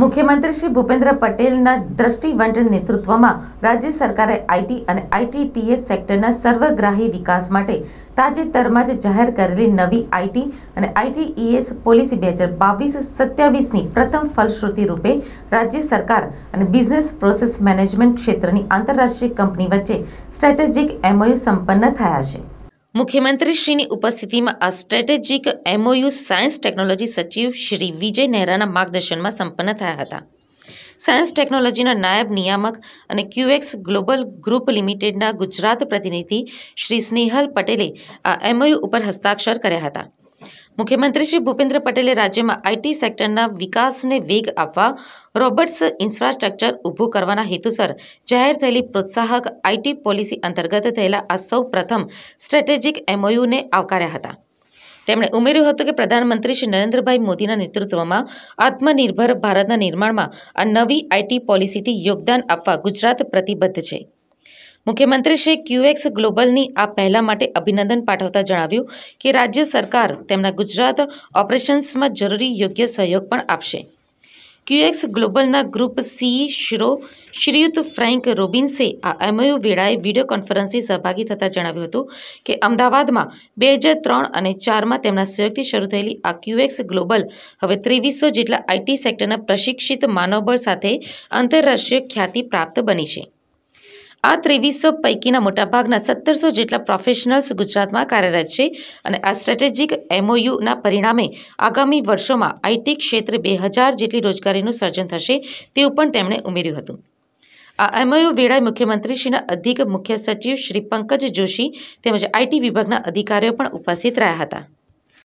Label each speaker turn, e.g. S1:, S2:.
S1: મુખ્યમંત્રી શ્રી ભૂપેન્દ્ર પટેલના દ્રષ્ટિવંટ નેતૃત્વમાં રાજ્ય સરકારે આઈટી અને આઈટીટીએસ સેક્ટરના સર્વગ્રાહી વિકાસ માટે તાજેતરમાં જ જાહેર કરેલી નવી આઈટી અને આઈટીઈએસ પોલિસી બે હજાર બાવીસ સત્યાવીસની પ્રથમ ફલશ્રુતિ રૂપે રાજ્ય સરકાર અને બિઝનેસ પ્રોસેસ મેનેજમેન્ટ ક્ષેત્રની આંતરરાષ્ટ્રીય કંપની વચ્ચે સ્ટ્રેટેજિક એમઓયુ સંપન્ન થયા છે મુખ્યમંત્રીશ્રીની ઉપસ્થિતિમાં આ સ્ટ્રેટેજિક એમઓયુ સાયન્સ ટેકનોલોજી સચિવ શ્રી વિજય નહેરાના માર્ગદર્શનમાં સંપન્ન થયા હતા સાયન્સ ટેકનોલોજીના નાયબ નિયામક અને ક્યુએક્સ ગ્લોબલ ગ્રુપ લિમિટેડના ગુજરાત પ્રતિનિધિ શ્રી સ્નેહલ પટેલે આ એમઓયુ ઉપર હસ્તાક્ષર કર્યા હતા મુખ્યમંત્રી શ્રી ભૂપેન્દ્ર પટેલે રાજ્યમાં આઈટી સેક્ટરના વિકાસને વેગ આપવા રોબર્ટ્સ ઇન્ફ્રાસ્ટ્રક્ચર ઊભું કરવાના હેતુસર જાહેર થયેલી પ્રોત્સાહક આઈટી પોલિસી અંતર્ગત થયેલા આ સૌ પ્રથમ સ્ટ્રેટેજિક એમઓયુને આવકાર્યા હતા તેમણે ઉમેર્યું હતું કે પ્રધાનમંત્રી શ્રી નરેન્દ્રભાઈ મોદીના નેતૃત્વમાં આત્મનિર્ભર ભારતના નિર્માણમાં આ નવી આઈટી પોલિસીથી યોગદાન આપવા ગુજરાત પ્રતિબદ્ધ છે મુખ્યમંત્રી શ્રી ક્યુએક્સ ગ્લોબલની આ પહેલા માટે અભિનંદન પાઠવતા જણાવ્યું કે રાજ્ય સરકાર તેમના ગુજરાત ઓપરેશન્સમાં જરૂરી યોગ્ય સહયોગ પણ આપશે ક્યુએક્સ ગ્લોબલના ગ્રુપ સી શિરો શ્રીયુત ફ્રેન્ક રોબિન્સે આ એમયુ વેળાએ વિડીયો કોન્ફરન્સથી સહભાગી થતાં જણાવ્યું હતું કે અમદાવાદમાં બે હજાર ત્રણ અને ચારમાં તેમના સહયોગથી શરૂ થયેલી આ ક્યુએક્સ ગ્લોબલ હવે ત્રેવીસો જેટલા આઈટી સેક્ટરના પ્રશિક્ષિત માનવબળ સાથે આંતરરાષ્ટ્રીય ખ્યાતિ પ્રાપ્ત બની છે આ ત્રેવીસો પૈકીના મોટાભાગના સત્તરસો જેટલા પ્રોફેશનલ્સ ગુજરાતમાં કાર્યરત છે અને આ સ્ટ્રેટેજિક એમઓયુના પરિણામે આગામી વર્ષોમાં આઈટી ક્ષેત્રે બે હજાર જેટલી રોજગારીનું સર્જન થશે તેવું પણ તેમણે ઉમેર્યું હતું આ એમઓયુ વેળાએ મુખ્યમંત્રીશ્રીના અધિક મુખ્ય સચિવ શ્રી પંકજ જોશી તેમજ આઈટી વિભાગના અધિકારીઓ પણ ઉપસ્થિત રહ્યા હતા